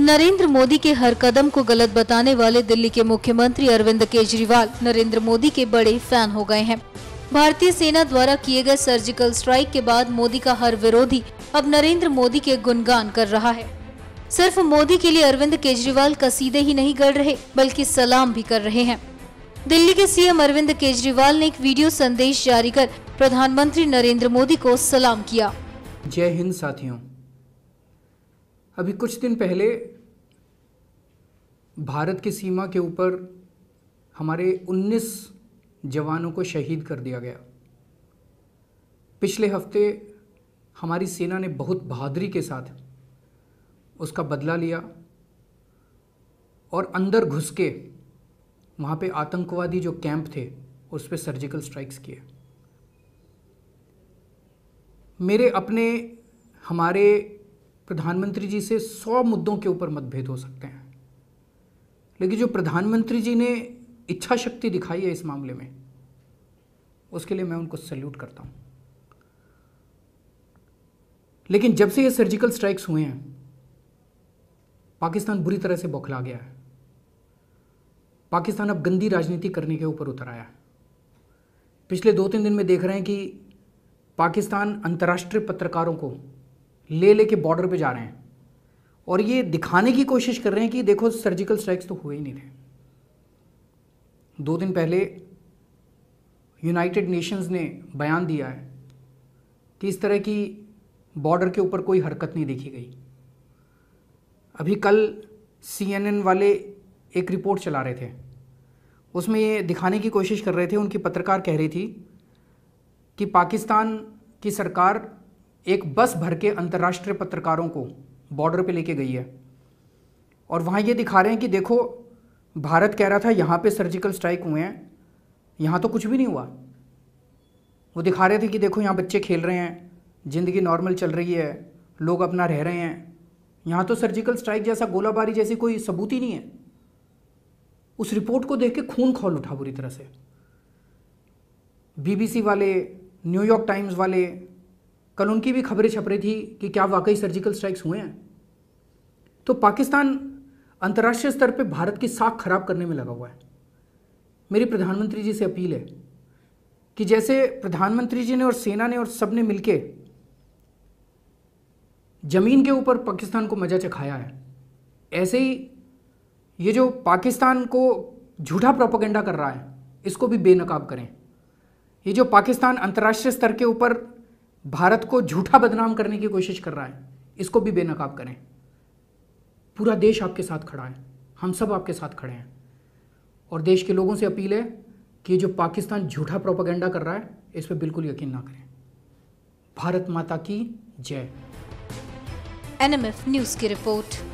नरेंद्र मोदी के हर कदम को गलत बताने वाले दिल्ली के मुख्यमंत्री अरविंद केजरीवाल नरेंद्र मोदी के बड़े फैन हो गए हैं भारतीय सेना द्वारा किए गए सर्जिकल स्ट्राइक के बाद मोदी का हर विरोधी अब नरेंद्र मोदी के गुणगान कर रहा है सिर्फ मोदी के लिए अरविंद केजरीवाल कसीदे ही नहीं गढ़ रहे बल्कि सलाम भी कर रहे हैं दिल्ली के सीएम अरविंद केजरीवाल ने एक वीडियो संदेश जारी कर प्रधानमंत्री नरेंद्र मोदी को सलाम किया जय हिंद साथियों अभी कुछ दिन पहले भारत की सीमा के ऊपर हमारे 19 जवानों को शहीद कर दिया गया पिछले हफ्ते हमारी सेना ने बहुत बहादुरी के साथ उसका बदला लिया और अंदर घुस के वहाँ पे आतंकवादी जो कैंप थे उस पर सर्जिकल स्ट्राइक्स किए मेरे अपने हमारे प्रधानमंत्री जी से सौ मुद्दों के ऊपर मतभेद हो सकते हैं लेकिन जो प्रधानमंत्री जी ने इच्छा शक्ति दिखाई है इस मामले में उसके लिए मैं उनको सल्यूट करता हूं लेकिन जब से ये सर्जिकल स्ट्राइक्स हुए हैं पाकिस्तान बुरी तरह से बौखला गया है पाकिस्तान अब गंदी राजनीति करने के ऊपर उतर आया है पिछले दो तीन दिन में देख रहे हैं कि पाकिस्तान अंतर्राष्ट्रीय पत्रकारों को ले ले बॉर्डर पे जा रहे हैं और ये दिखाने की कोशिश कर रहे हैं कि देखो सर्जिकल स्ट्राइक्स तो हुए ही नहीं थे दो दिन पहले यूनाइटेड नेशंस ने बयान दिया है कि इस तरह की बॉर्डर के ऊपर कोई हरकत नहीं देखी गई अभी कल सीएनएन वाले एक रिपोर्ट चला रहे थे उसमें ये दिखाने की कोशिश कर रहे थे उनकी पत्रकार कह रही थी कि पाकिस्तान की सरकार एक बस भर के अंतर्राष्ट्रीय पत्रकारों को बॉर्डर पे लेके गई है और वहाँ ये दिखा रहे हैं कि देखो भारत कह रहा था यहाँ पे सर्जिकल स्ट्राइक हुए हैं यहाँ तो कुछ भी नहीं हुआ वो दिखा रहे थे कि देखो यहाँ बच्चे खेल रहे हैं ज़िंदगी नॉर्मल चल रही है लोग अपना रह रहे हैं यहाँ तो सर्जिकल स्ट्राइक जैसा गोलाबारी जैसी कोई सबूत ही नहीं है उस रिपोर्ट को देख के खून खोल उठा बुरी तरह से बीबीसी वाले न्यूयॉर्क टाइम्स वाले कल उनकी भी खबरें छप रही थी कि क्या वाकई सर्जिकल स्ट्राइक्स हुए हैं तो पाकिस्तान अंतर्राष्ट्रीय स्तर पर भारत की साख खराब करने में लगा हुआ है मेरी प्रधानमंत्री जी से अपील है कि जैसे प्रधानमंत्री जी ने और सेना ने और सब ने मिलकर ज़मीन के ऊपर पाकिस्तान को मजा चखाया है ऐसे ही ये जो पाकिस्तान को झूठा प्रोपोगेंडा कर रहा है इसको भी बेनकाब करें ये जो पाकिस्तान अंतर्राष्ट्रीय स्तर के ऊपर भारत को झूठा बदनाम करने की कोशिश कर रहा है इसको भी बेनकाब करें पूरा देश आपके साथ खड़ा है हम सब आपके साथ खड़े हैं और देश के लोगों से अपील है कि जो पाकिस्तान झूठा प्रोपागेंडा कर रहा है इस पर बिल्कुल यकीन ना करें भारत माता की जय एनएमएफ न्यूज़ की रिपोर्ट